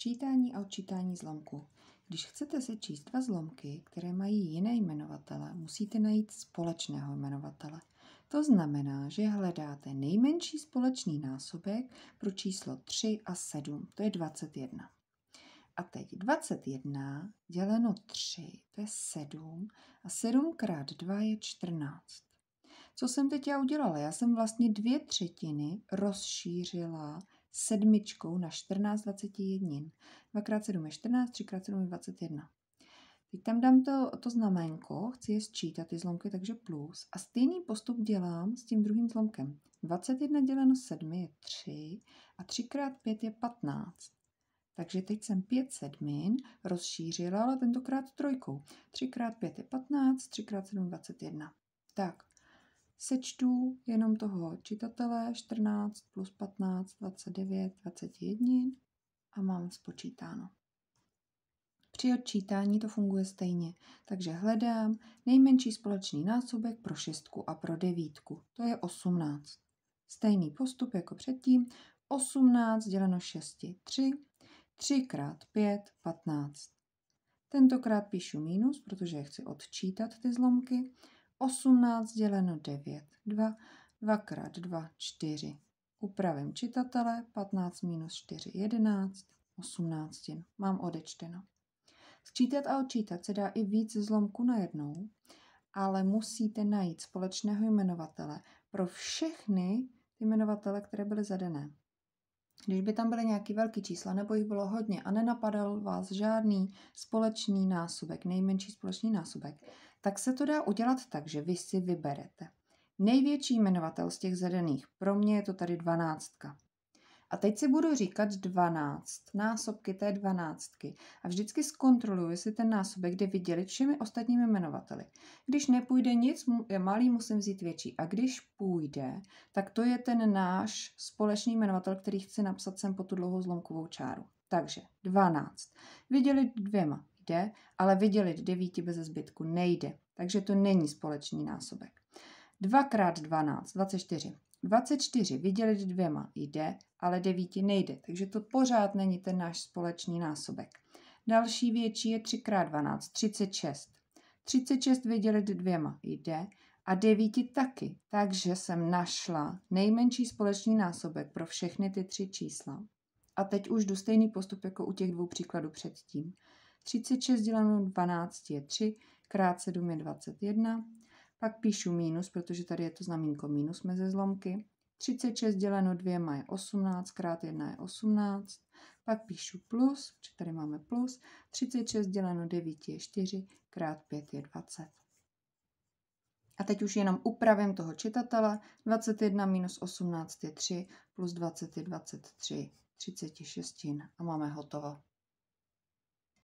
Sčítání a odčítání zlomku. Když chcete sečíst dva zlomky, které mají jiné jmenovatele, musíte najít společného jmenovatele. To znamená, že hledáte nejmenší společný násobek pro číslo 3 a 7, to je 21. A teď 21 děleno 3, to je 7 a 7 krát 2 je 14. Co jsem teď já udělala? Já jsem vlastně dvě třetiny rozšířila sedmičkou na 14 21. 2x7 je 14, 3x7 je 21. Teď tam dám to, to znamenko, chci je sčítat, ty zlomky, takže plus. A stejný postup dělám s tím druhým zlomkem. 21 děleno 7 je 3 a 3 x 5 je 15. Takže teď jsem 5 sedmin rozšířila, ale tentokrát trojkou. 3 x 5 je 15, 3 x 7 je 21. Tak, sečtu jenom toho čitatele 14 plus 15, 29, 21 a mám spočítáno. Při odčítání to funguje stejně, takže hledám nejmenší společný násobek pro šestku a pro devítku, to je 18. Stejný postup jako předtím, 18 děleno 6, 3, 3 x 5, 15. Tentokrát píšu minus, protože chci odčítat ty zlomky, 18 děleno 9, 2, 2 krát 2, 4. Upravím čitatele, 15 minus 4, 11, 18. Mám odečteno. Sčítat a odčítat se dá i víc zlomků najednou, ale musíte najít společného jmenovatele pro všechny jmenovatele, které byly zadané. Když by tam byly nějaké velké čísla, nebo jich bylo hodně a nenapadal vás žádný společný násobek, nejmenší společný násobek, tak se to dá udělat tak, že vy si vyberete. Největší jmenovatel z těch zadaných, pro mě je to tady dvanáctka. A teď si budu říkat 12, násobky té dvanáctky. A vždycky zkontroluji, jestli ten násobek jde vydělit všemi ostatními jmenovateli. Když nepůjde nic, je malý musím vzít větší. A když půjde, tak to je ten náš společný jmenovatel, který chci napsat sem po tu dlouhou zlomkovou čáru. Takže 12. Vydělit dvěma jde, ale vydělit 9 bez zbytku nejde, takže to není společný násobek. 2 x 12, 24. 24 vydělit dvěma jde, ale 9 nejde, takže to pořád není ten náš společný násobek. Další větší je 3 x 12, 36. 36 vydělit dvěma jde a 9 taky, takže jsem našla nejmenší společný násobek pro všechny ty tři čísla. A teď už jdu stejný postup jako u těch dvou příkladů předtím. 36 děleno 12 je 3, krát 7 je 21. Pak píšu minus, protože tady je to znamínko minus mezi zlomky. 36 děleno 2 je 18, krát 1 je 18. Pak píšu plus, protože tady máme plus. 36 děleno 9 je 4, krát 5 je 20. A teď už jenom upravím toho čitatele. 21 minus 18 je 3, plus 20 je 23, 36 a máme hotovo.